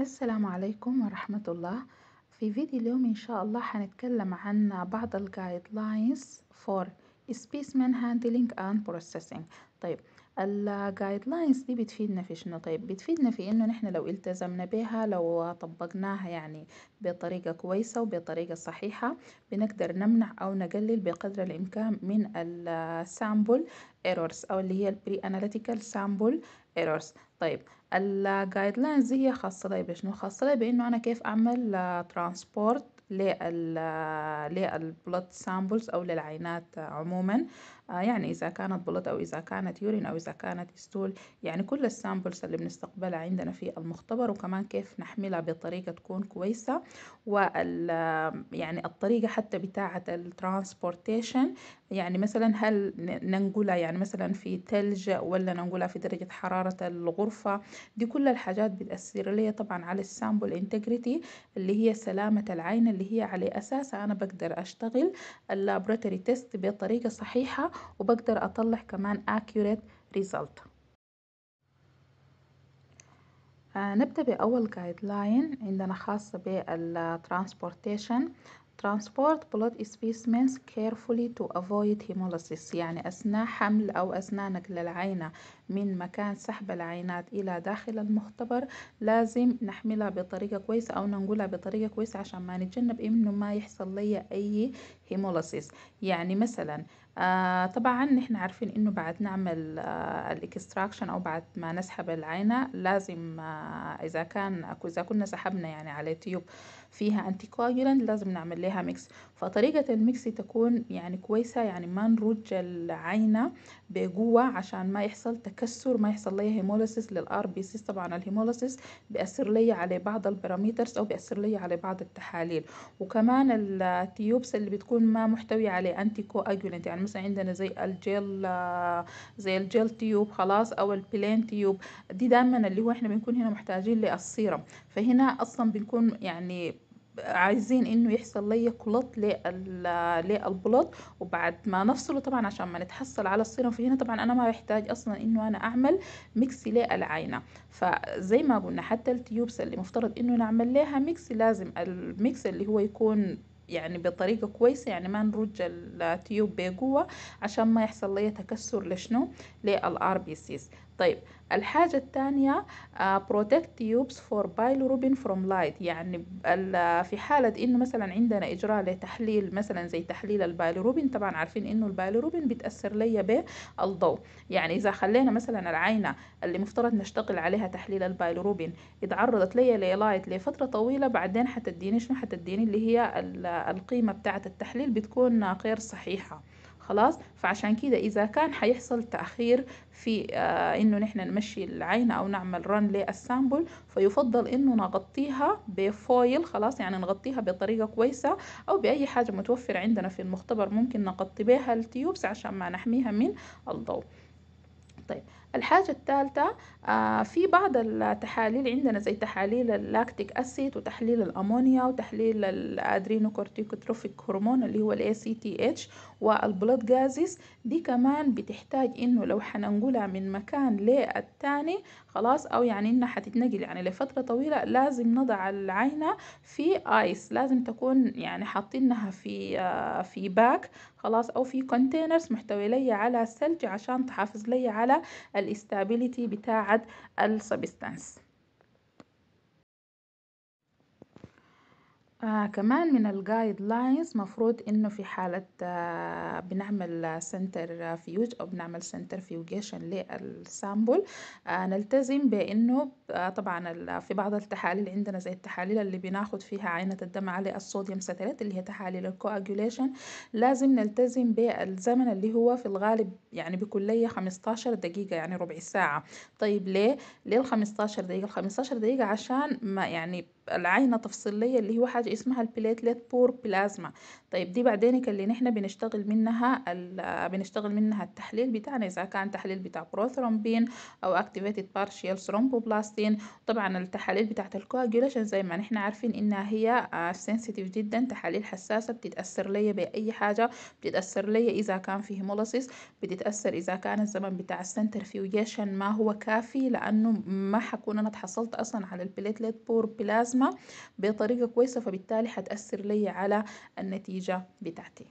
السلام عليكم ورحمة الله في فيديو اليوم إن شاء الله حنتكلم عن بعض الجايد لاينز فور سبيسمن handling and processing طيب لاينز دي بتفيدنا في شنو طيب بتفيدنا في انه نحنا لو التزمنا بيها لو طبقناها يعني بطريقة كويسة وبطريقة صحيحة بنقدر نمنع او نقلل بقدر الامكان من السامبل ايرورز او اللي هي البري اناليتيكال سامبل ايرورز طيب الجايد دي هي خاصة لي طيب بشنو خاصة لي طيب بانه انا كيف اعمل ترانسبورت للبلوت سامبلز او للعينات عموما آه، يعني إذا كانت بلط أو إذا كانت يورين أو إذا كانت ستول يعني كل السامبلز اللي بنستقبلها عندنا في المختبر وكمان كيف نحملها بطريقة تكون كويسة وال يعني الطريقة حتى بتاعة الترانسبورتيشن يعني مثلا هل ننقلها يعني مثلا في تلج ولا ننقلها في درجة حرارة الغرفة دي كل الحاجات بتأثر لي طبعا على السامبل انتجريتي اللي هي سلامة العين اللي هي على أساسها أنا بقدر أشتغل اللابراتوري تيست بطريقة صحيحة وبقدر اطلع كمان accurate result آه، نبدأ بأول guideline عندنا خاصة بالترانسبورتيشن transport blood specimens carefully to avoid hemolysis يعني أثناء حمل أو أثناء نقل العينة من مكان سحب العينات إلى داخل المختبر لازم نحملها بطريقة كويسة أو ننقلها بطريقة كويسة عشان ما نتجنب إنه ما يحصل لي أي هيموليسيس يعني مثلا آه طبعا نحن عارفين انه بعد نعمل آه الاكستراكشن او بعد ما نسحب العينة لازم آه اذا كان اذا كنا سحبنا يعني على تيوب فيها انتيكواجولانت لازم نعمل لها ميكس فطريقة الميكس تكون يعني كويسة يعني ما نرج العينة بقوة عشان ما يحصل تكسر ما يحصل لي هيموليسيس للار بي سيس طبعا الهيموليسيس بيأثر لي على بعض الباراميترز او بيأثر لي على بعض التحاليل وكمان التيوبس اللي بتكون ما محتوية على انتيكواجولانت يعني مثلا عندنا زي الجيل زي الجيل تيوب خلاص او البلين تيوب دي دايما اللي هو احنا بنكون هنا محتاجين للسيرم فهنا اصلا بنكون يعني عايزين انه يحصل لي كلط للبلوت وبعد ما نفصله طبعا عشان ما نتحصل على الصيرم في هنا طبعا انا ما بحتاج اصلا انه انا اعمل ميكس للعينه فزي ما قلنا حتى التيوبس اللي مفترض انه نعمل لها ميكس لازم الميكس اللي هو يكون يعني بطريقة كويسة يعني ما نرج التيوب بقوة عشان ما يحصل لي تكسر لشنو للار بي سيز طيب الحاجة الثانية آه، protect tubes for bilirubin from light يعني آه، في حالة انه مثلا عندنا اجراء لتحليل مثلا زي تحليل البايلوروبين طبعا عارفين انه البايلوروبين بتأثر لي بالضوء يعني اذا خلينا مثلا العينة اللي مفترض نشتغل عليها تحليل البايلوروبين اتعرضت لي للايت لفترة طويلة بعدين حتديني شنو حتديني اللي هي آه، القيمة بتاعة التحليل بتكون غير صحيحة خلاص فعشان كده اذا كان حيحصل تاخير في آه انه نحن نمشي العينه او نعمل رن للسامبل فيفضل انه نغطيها بفويل خلاص يعني نغطيها بطريقه كويسه او باي حاجه متوفره عندنا في المختبر ممكن نغطي بها التيوبس عشان ما نحميها من الضوء طيب الحاجة الثالثة آه، في بعض التحاليل عندنا زي تحاليل اللاكتيك أسيد وتحليل الأمونيا وتحليل الأدرينوكورتيكوتروفيك هرمون اللي هو ال اتش والبلود جازيس دي كمان بتحتاج إنه لو حننقلها من مكان للتاني خلاص أو يعني إنها حتتنقل يعني لفترة طويلة لازم نضع العينة في آيس لازم تكون يعني حاطينها في آه، في باك خلاص او في كونتينرز محتوي لي على الثلج عشان تحافظ لي على الاستابيليتي بتاعه السبستانس آه، كمان من الجايد لاينز مفروض انه في حالة آه، بنعمل سنتر فيوج او بنعمل سنتر فيوجيشن للسامبل نلتزم بانه آه، طبعا في بعض التحاليل عندنا زي التحاليل اللي بناخد فيها عينة الدم على الصوديوم ساتريت اللي هي تحاليل الكواجوليشن لازم نلتزم بالزمن اللي هو في الغالب يعني بكلية لي 15 دقيقة يعني ربع ساعة طيب ليه؟ ليه ال 15 دقيقة؟ ال 15 دقيقة عشان ما يعني العينة تفصيلية اللي هو حاجة اسمها البليتلت بور بلازما طيب دي بعدين اللي نحنا بنشتغل منها بنشتغل منها التحليل بتاعنا اذا كان تحليل بتاع بروثرومبين او اكتيفيتد بارشيال ثرومبوبلاستين طبعا التحاليل بتاعت الكواجوليشن زي ما نحنا عارفين انها هي سنسيتيف آه، جدا تحاليل حساسة بتتأثر ليا بأي حاجة بتتأثر ليا اذا كان في هيمولاسيس بتتأثر اذا كان الزمن بتاع السنترفيوجيشن ما هو كافي لانه ما حكون انا اتحصلت اصلا على البليتلت بور بلازما الرسمة بطريقة كويسة فبالتالي هتأثر لي على النتيجة بتاعتي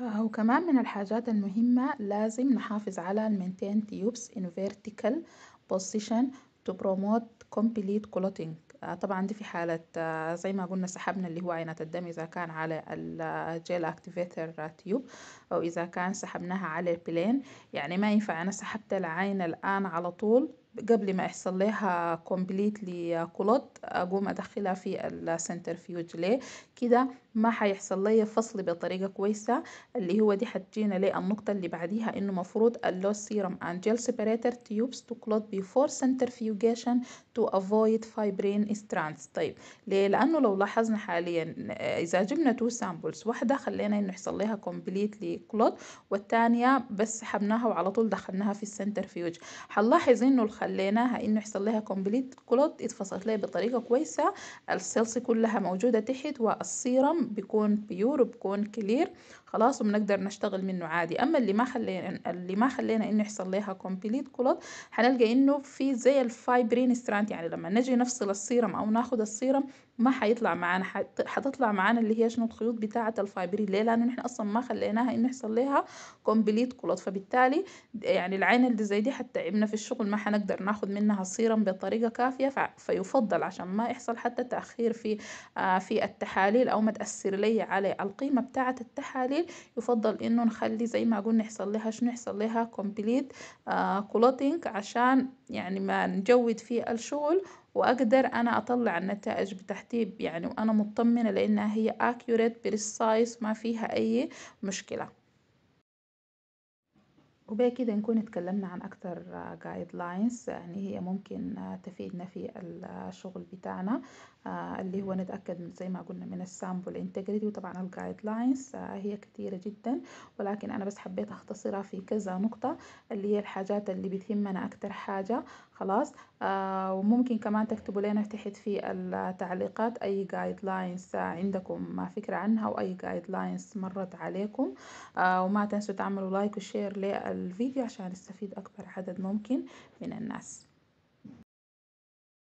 آه، وكمان من الحاجات المهمة لازم نحافظ على المنتين تيوبس in vertical position to promote complete clotting آه، طبعا دي في حالة آه، زي ما قلنا سحبنا اللي هو عينة الدم اذا كان على الجيل اكتيفيتر تيوب او اذا كان سحبناها على البلين يعني ما ينفع انا سحبت العين الان على طول قبل ما يحصل لها كومبليتلي كلوت اقوم ادخلها في السنترفيوج ليه كده ما هيحصل لي فصل بطريقه كويسه اللي هو دي لي للنقطه اللي بعديها انه مفروض اللو سيرم اند جيل سيبريتر تيوبس تو كلوت بيفور سنترفيوجيشن تو افويد فايبرين سترانس طيب ليه لانه لو لاحظنا حاليا اذا جبنا تو سامبلز واحده خلينا انه يحصل لها كومبليتلي كلوت والثانيه بس سحبناها وعلى طول دخلناها في السنترفيوج هنلاحظ انه خليناها انه يحصل لها كومبليت كلوت اتفصلت لها بطريقه كويسه السيلز كلها موجوده تحت والسيرم بيكون بيور وبيكون كلير خلاص وبنقدر نشتغل منه عادي اما اللي ما خلينا اللي ما خلينا انه يحصل لها كومبليت كلوت هنلقى انه في زي الفايبرين ستراند يعني لما نجي نفصل السيرم او ناخذ السيرم ما حيطلع معانا حتطلع معانا اللي هي شنو الخيوط بتاعه الفايبرين ليه لانه نحن اصلا ما خليناها انه يحصل لها كومبليت كلوت فبالتالي يعني العين اللي زي دي حتتعبنا في الشغل ما حنقدر نقدر ناخد منها صيرا بطريقة كافية فيفضل عشان ما يحصل حتى تأخير في آه، في التحاليل أو ما تأثر لي على القيمة بتاعة التحاليل يفضل إنه نخلي زي ما قلنا يحصل لها شنو يحصل لها كومبليت كلوتينج آه، عشان يعني ما نجود في الشغل واقدر انا اطلع النتائج بتاعتي يعني وانا مطمنه لانها هي accurate precise ما فيها اي مشكله وبها كده نكون اتكلمنا عن أكتر guidelines يعني هي ممكن تفيدنا في الشغل بتاعنا. آه، اللي هو نتأكد زي ما قلنا من السامبل انتجريتي وطبعا الجايد آه، لاينز هي كتيرة جدا ولكن انا بس حبيت اختصرها في كذا نقطة اللي هي الحاجات اللي بتهمنا اكتر حاجة خلاص آه وممكن كمان تكتبوا لنا تحت في التعليقات اي جايد آه، لاينز عندكم فكرة عنها واي جايد لاينز مرت عليكم آه وما تنسوا تعملوا لايك وشير للفيديو عشان يستفيد اكبر عدد ممكن من الناس